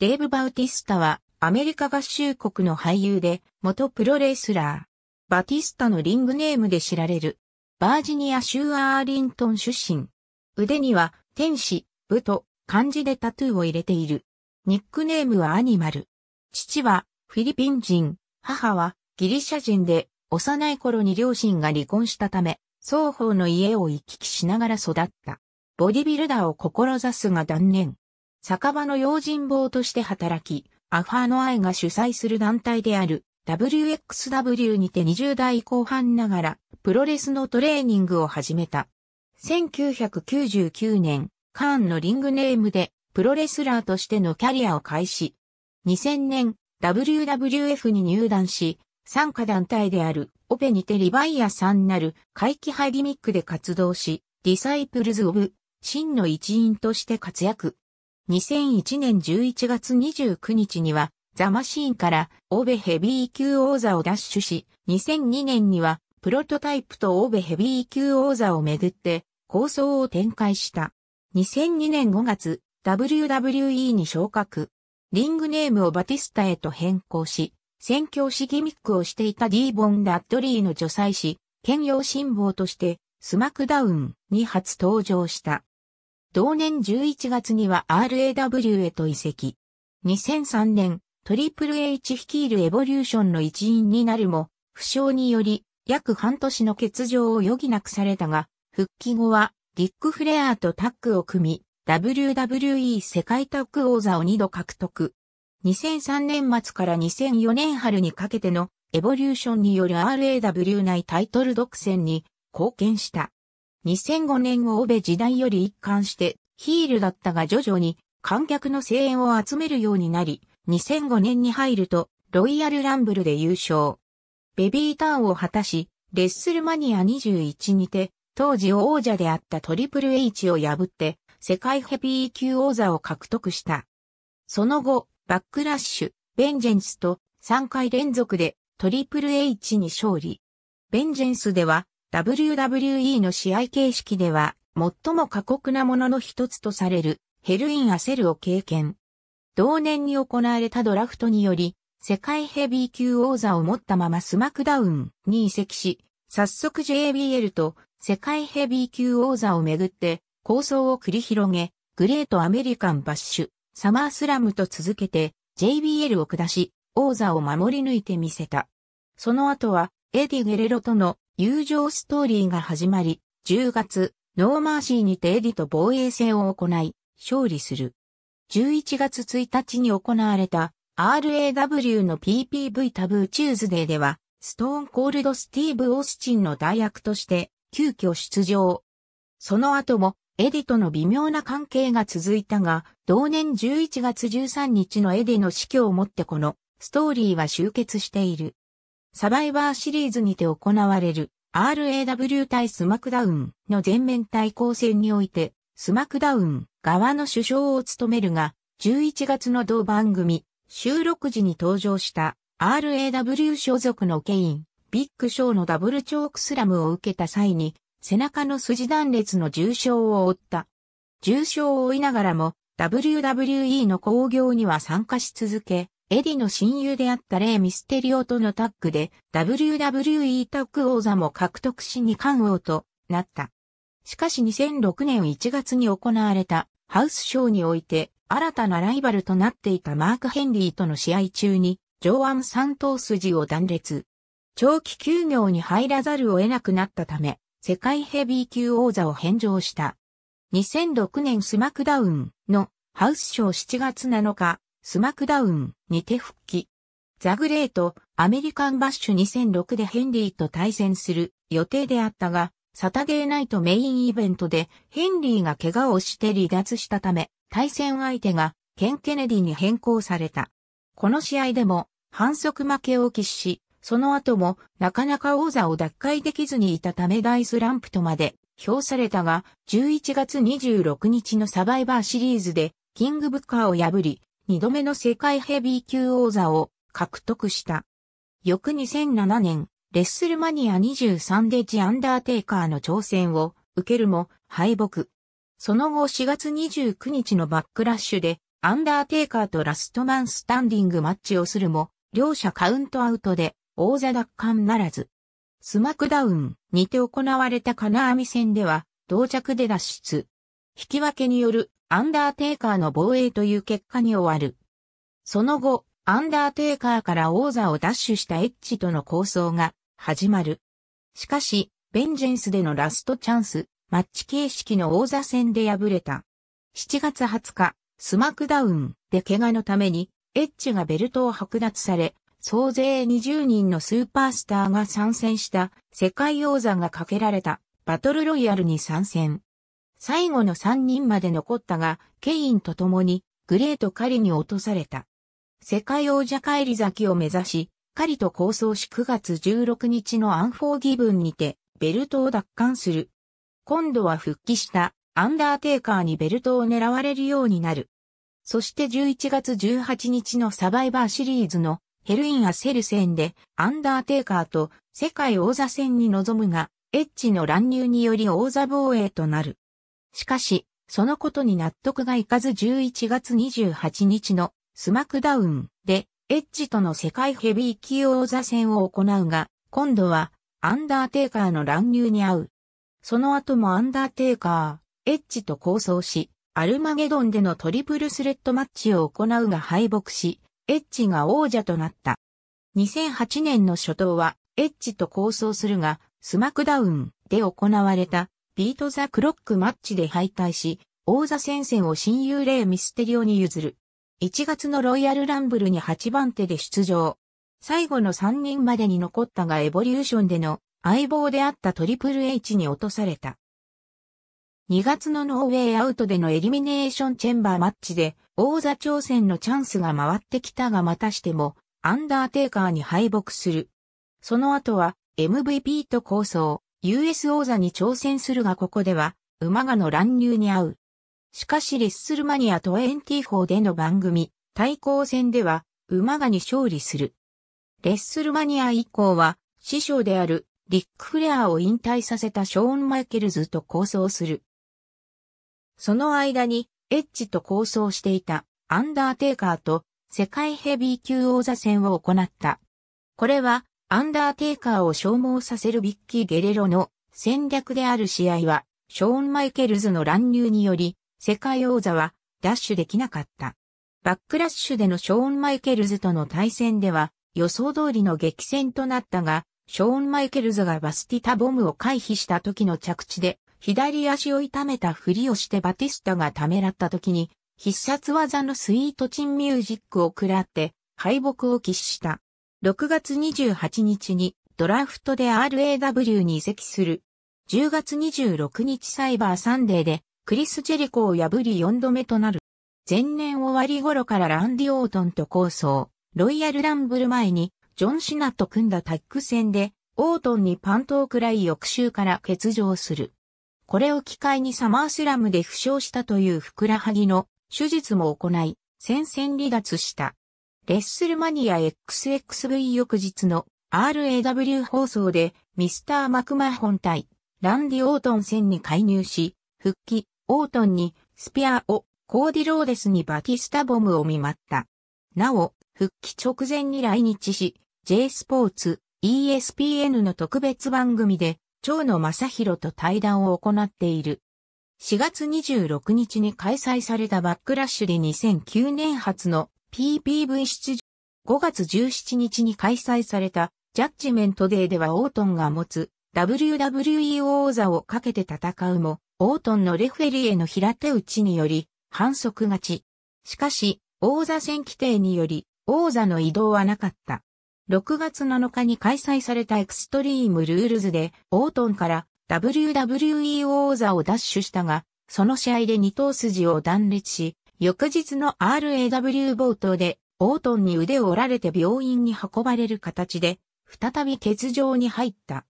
デーブ・バウティスタはアメリカ合衆国の俳優で元プロレスラー。バティスタのリングネームで知られるバージニア州アーリントン出身。腕には天使、武と漢字でタトゥーを入れている。ニックネームはアニマル。父はフィリピン人、母はギリシャ人で幼い頃に両親が離婚したため、双方の家を行き来しながら育った。ボディビルダーを志すが断念。酒場の用心棒として働き、アファーノアイが主催する団体である WXW にて20代後半ながらプロレスのトレーニングを始めた。1999年、カーンのリングネームでプロレスラーとしてのキャリアを開始。2000年、WWF に入団し、参加団体であるオペにてリバイアさんなる回帰イギミックで活動し、ディサイプルズ・オブ、真の一員として活躍。2001年11月29日には、ザマシーンからオーベヘビー級王座を奪取し、2002年にはプロトタイプとオーベヘビー級王座をめぐって構想を展開した。2002年5月、WWE に昇格。リングネームをバティスタへと変更し、宣教師ギミックをしていたディーボン・ダッドリーの助祭師、兼用辛抱として、スマクダウンに初登場した。同年11月には RAW へと移籍。2003年、トリプル H 率いるエボリューションの一員になるも、負傷により、約半年の欠場を余儀なくされたが、復帰後は、ディック・フレアーとタッグを組み、WWE 世界タッグ王座を2度獲得。2003年末から2004年春にかけてのエボリューションによる RAW 内タイトル独占に貢献した。2005年欧米時代より一貫してヒールだったが徐々に観客の声援を集めるようになり、2005年に入るとロイヤルランブルで優勝。ベビーターンを果たし、レッスルマニア21にて、当時王者であったトリプル H を破って、世界ヘビー級王座を獲得した。その後、バックラッシュ、ベンジェンスと3回連続でトリプル H に勝利。ベンジェンスでは WWE の試合形式では、最も過酷なものの一つとされる、ヘルイン・アセルを経験。同年に行われたドラフトにより、世界ヘビー級王座を持ったままスマクダウンに移籍し、早速 JBL と世界ヘビー級王座をめぐって構想を繰り広げ、グレートアメリカンバッシュ、サマースラムと続けて JBL を下し、王座を守り抜いてみせた。その後は、エディ・ゲレロとの友情ストーリーが始まり、10月、ノーマーシーにてエディと防衛戦を行い、勝利する。11月1日に行われた RAW の PPV タブーチューズデーでは、ストーンコールドスティーブ・オースチンの代役として、急遽出場。その後も、エディとの微妙な関係が続いたが、同年11月13日のエディの死去をもってこの、ストーリーは終結している。サバイバーシリーズにて行われる RAW 対スマクダウンの全面対抗戦において、スマクダウン側の首相を務めるが、11月の同番組、収録時に登場した RAW 所属のケイン、ビッグショーのダブルチョークスラムを受けた際に、背中の筋断裂の重傷を負った。重傷を負いながらも、WWE の興行には参加し続け、エディの親友であったレイ・ミステリオとのタッグで WWE タッグ王座も獲得し二冠王となった。しかし2006年1月に行われたハウスショーにおいて新たなライバルとなっていたマーク・ヘンリーとの試合中に上腕三頭筋を断裂。長期休業に入らざるを得なくなったため、世界ヘビー級王座を返上した。2006年スマクダウンのハウスショー7月7日、スマクダウンにて復帰。ザグレート、アメリカンバッシュ2006でヘンリーと対戦する予定であったが、サタデーナイトメインイベントでヘンリーが怪我をして離脱したため、対戦相手がケン・ケネディに変更された。この試合でも反則負けを喫し、その後もなかなか王座を奪回できずにいたためイスランプとまで評されたが、11月26日のサバイバーシリーズでキングブッカーを破り、2度目の世界ヘビー級王座を獲得した。翌2007年、レッスルマニア23でジ・アンダーテイカーの挑戦を受けるも敗北。その後4月29日のバックラッシュでアンダーテイカーとラストマンスタンディングマッチをするも、両者カウントアウトで王座奪還ならず。スマクダウンにて行われた金網戦では同着で脱出。引き分けによるアンダーテイカーの防衛という結果に終わる。その後、アンダーテイカーから王座を奪取したエッジとの構想が始まる。しかし、ベンジェンスでのラストチャンス、マッチ形式の王座戦で敗れた。7月20日、スマクダウンで怪我のために、エッジがベルトを剥奪され、総勢20人のスーパースターが参戦した世界王座がかけられたバトルロイヤルに参戦。最後の3人まで残ったが、ケインと共にグレート狩りに落とされた。世界王者帰り咲きを目指し、狩りと構想し9月16日のアンフォーギブンにて、ベルトを奪還する。今度は復帰したアンダーテイカーにベルトを狙われるようになる。そして11月18日のサバイバーシリーズのヘルイン・アセル戦でアンダーテイカーと世界王座戦に臨むが、エッジの乱入により王座防衛となる。しかし、そのことに納得がいかず11月28日のスマクダウンでエッジとの世界ヘビー級王座戦を行うが、今度はアンダーテイカーの乱入に遭う。その後もアンダーテイカー、エッジと構想し、アルマゲドンでのトリプルスレッドマッチを行うが敗北し、エッジが王者となった。2008年の初頭は、エッジと構想するが、スマクダウンで行われたビートザクロックマッチで敗退し、王座戦線を親友レイ・ミステリオに譲る。1月のロイヤルランブルに8番手で出場。最後の3人までに残ったがエボリューションでの相棒であったトリプル H に落とされた。2月のノーウェイアウトでのエリミネーションチェンバーマッチで王座挑戦のチャンスが回ってきたがまたしてもアンダーテイカーに敗北する。その後は MVP と構想。US 王座に挑戦するがここでは、馬がの乱入に遭う。しかしレッスルマニア24での番組、対抗戦では、馬がに勝利する。レッスルマニア以降は、師匠である、リック・フレアを引退させたショーン・マイケルズと交渉する。その間に、エッジと交渉していた、アンダーテイカーと、世界ヘビー級王座戦を行った。これは、アンダーテイカーを消耗させるビッキー・ゲレロの戦略である試合は、ショーン・マイケルズの乱入により、世界王座はダッシュできなかった。バックラッシュでのショーン・マイケルズとの対戦では、予想通りの激戦となったが、ショーン・マイケルズがバスティタボムを回避した時の着地で、左足を痛めたふりをしてバティスタがためらった時に、必殺技のスイートチンミュージックを食らって敗北を喫した。6月28日にドラフトで RAW に移籍する。10月26日サイバーサンデーでクリス・ジェリコを破り4度目となる。前年終わり頃からランディ・オートンと構想、ロイヤル・ランブル前にジョン・シナと組んだタッグ戦でオートンにパントを食らい翌週から欠場する。これを機会にサマースラムで負傷したというふくらはぎの手術も行い、戦線離脱した。レッスルマニア XXV 翌日の RAW 放送でミスター・マクマホン対ランディ・オートン戦に介入し、復帰、オートンにスペアを、コーディローデスにバティスタボムを見舞った。なお、復帰直前に来日し、J スポーツ、ESPN の特別番組で、長野正宏と対談を行っている。4月26日に開催されたバックラッシュで2009年発の PPV 出場。5月17日に開催されたジャッジメントデーではオートンが持つ WWE 王座をかけて戦うも、オートンのレフェリーへの平手打ちにより反則勝ち。しかし、王座戦規定により王座の移動はなかった。6月7日に開催されたエクストリームルールズでオートンから WWE 王座を奪取したが、その試合で二頭筋を断裂し、翌日の RAW 冒頭で、オートンに腕を折られて病院に運ばれる形で、再び欠場に入った。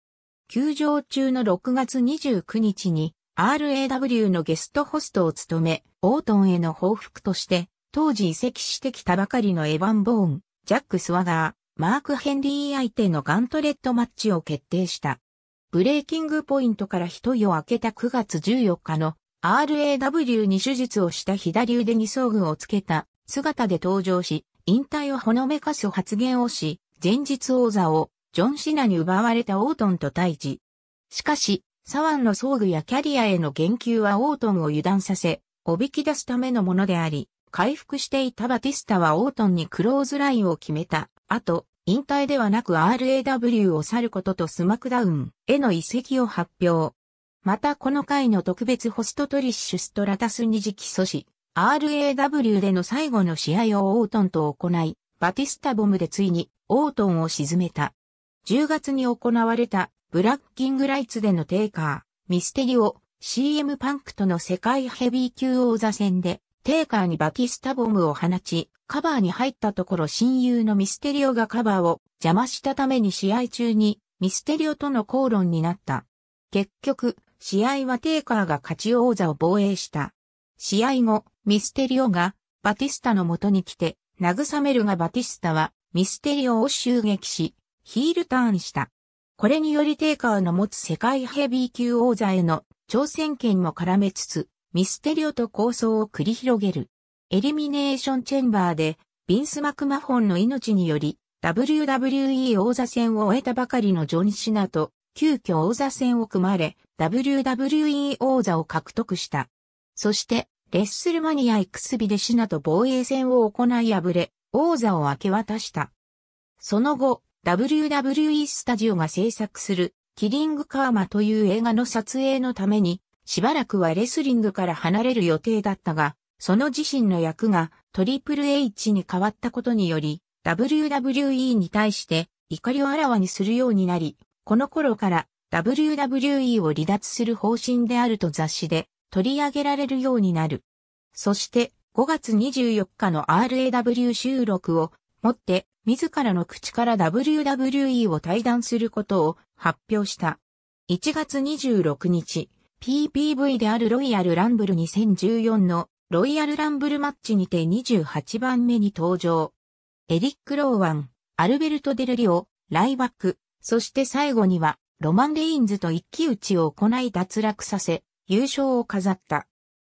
休場中の6月29日に、RAW のゲストホストを務め、オートンへの報復として、当時移籍してきたばかりのエヴァン・ボーン、ジャック・スワガー、マーク・ヘンリー相手のガントレットマッチを決定した。ブレーキングポイントから一夜明けた9月14日の RAW に手術をした左腕に装具をつけた姿で登場し、引退をほのめかす発言をし、前日王座をジョン・シナに奪われたオートンと対峙。しかし、サワンの装具やキャリアへの言及はオートンを油断させ、おびき出すためのものであり、回復していたバティスタはオートンにクローズラインを決めた。あと、引退ではなく RAW を去ることとスマクダウンへの移籍を発表。またこの回の特別ホストトリッシュストラタス二次期阻し、RAW での最後の試合をオートンと行い、バティスタボムでついにオートンを沈めた。10月に行われたブラッキングライツでのテイカー、ミステリオ、CM パンクとの世界ヘビー級王座戦で、テイカーにバティスタボムを放ち、カバーに入ったところ親友のミステリオがカバーを邪魔したために試合中にミステリオとの口論になった。結局、試合はテイカーが勝ち王座を防衛した。試合後、ミステリオがバティスタの元に来て、慰めるがバティスタはミステリオを襲撃し、ヒールターンした。これによりテイカーの持つ世界ヘビー級王座への挑戦権も絡めつつ、ミステリオと構想を繰り広げる。エリミネーションチェンバーで、ビンス・マクマホンの命により、WWE 王座戦を終えたばかりのジョン・シナと急遽王座戦を組まれ、WWE 王座を獲得した。そして、レッスルマニア X ビでシナと防衛戦を行い敗れ、王座を明け渡した。その後、WWE スタジオが制作する、キリングカーマという映画の撮影のために、しばらくはレスリングから離れる予定だったが、その自身の役がトリプル H に変わったことにより、WWE に対して怒りをあらわにするようになり、この頃から WWE を離脱する方針であると雑誌で取り上げられるようになる。そして5月24日の RAW 収録をもって自らの口から WWE を退団することを発表した。1月26日、PPV であるロイヤルランブル2014のロイヤルランブルマッチにて28番目に登場。エリック・ローワン、アルベルト・デルリオ、ライバック、そして最後には、ロマン・レインズと一騎打ちを行い脱落させ、優勝を飾った。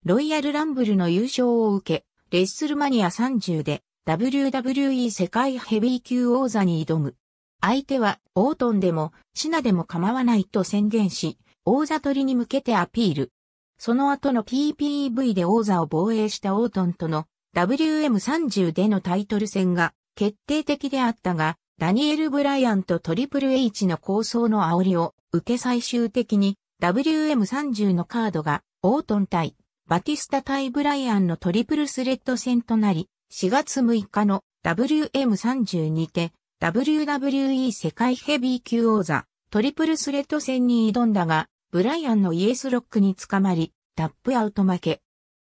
ロイヤル・ランブルの優勝を受け、レッスルマニア30で WWE 世界ヘビー級王座に挑む。相手はオートンでもシナでも構わないと宣言し、王座取りに向けてアピール。その後の PPV で王座を防衛したオートンとの WM30 でのタイトル戦が決定的であったが、ダニエル・ブライアンとトリプル H の構想の煽りを受け最終的に WM30 のカードがオートン対バティスタ対ブライアンのトリプルスレッド戦となり、4月6日の WM30 にて WWE 世界ヘビー級王座トリプルスレッド戦に挑んだが、ブライアンのイエスロックに捕まり、タップアウト負け。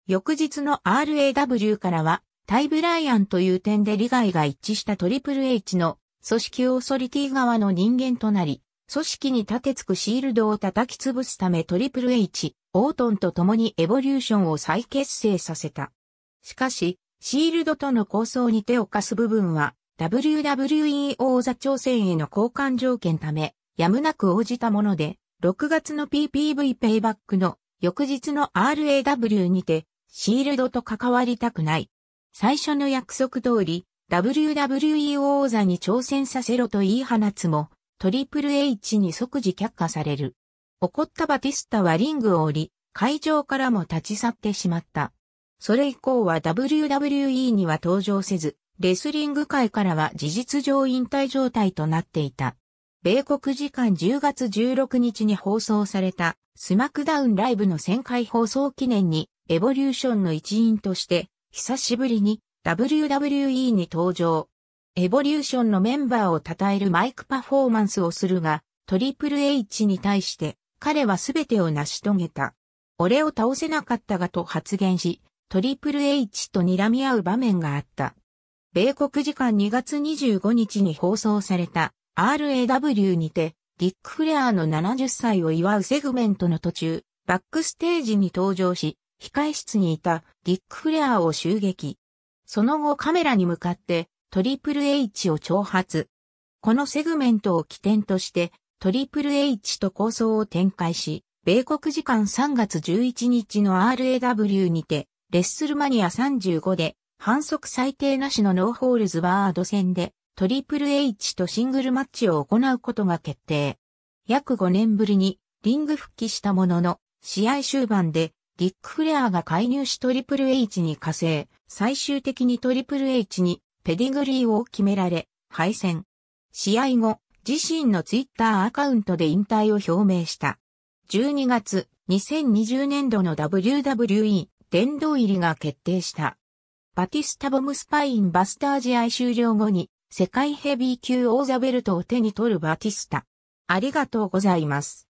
翌日の RAW からは、対ブライアンという点で利害が一致したトリプル H の組織オーソリティ側の人間となり、組織に立てつくシールドを叩き潰すためトリプル H、オートンと共にエボリューションを再結成させた。しかし、シールドとの構想に手を貸す部分は、WWE 王座挑戦への交換条件ため、やむなく応じたもので、6月の PPV ペイバックの翌日の RAW にて、シールドと関わりたくない。最初の約束通り、WWE 王座に挑戦させろと言い放つも、トリプル H に即時却下される。怒ったバティスタはリングを降り、会場からも立ち去ってしまった。それ以降は WWE には登場せず、レスリング界からは事実上引退状態となっていた。米国時間10月16日に放送されたスマクダウンライブの1000回放送記念にエボリューションの一員として久しぶりに WWE に登場。エボリューションのメンバーを称えるマイクパフォーマンスをするが、トリプル H に対して彼は全てを成し遂げた。俺を倒せなかったがと発言し、トリプル H と睨み合う場面があった。米国時間2月25日に放送された RAW にて、ディック・フレアーの70歳を祝うセグメントの途中、バックステージに登場し、控室にいたディック・フレアーを襲撃。その後カメラに向かってトリプル H を挑発。このセグメントを起点としてトリプル H と構想を展開し、米国時間3月11日の RAW にて、レッスルマニア35で反則最低なしのノーホールズバード戦でトリプル H とシングルマッチを行うことが決定。約5年ぶりにリング復帰したものの、試合終盤でディック・フレアが介入しトリプル H に加勢、最終的にトリプル H にペディグリーを決められ、敗戦。試合後、自身のツイッターアカウントで引退を表明した。12月、2020年度の WWE 殿堂入りが決定した。バティスタ・ボムスパイン・バスター試合終了後に、世界ヘビー級王座ベルトを手に取るバティスタ。ありがとうございます。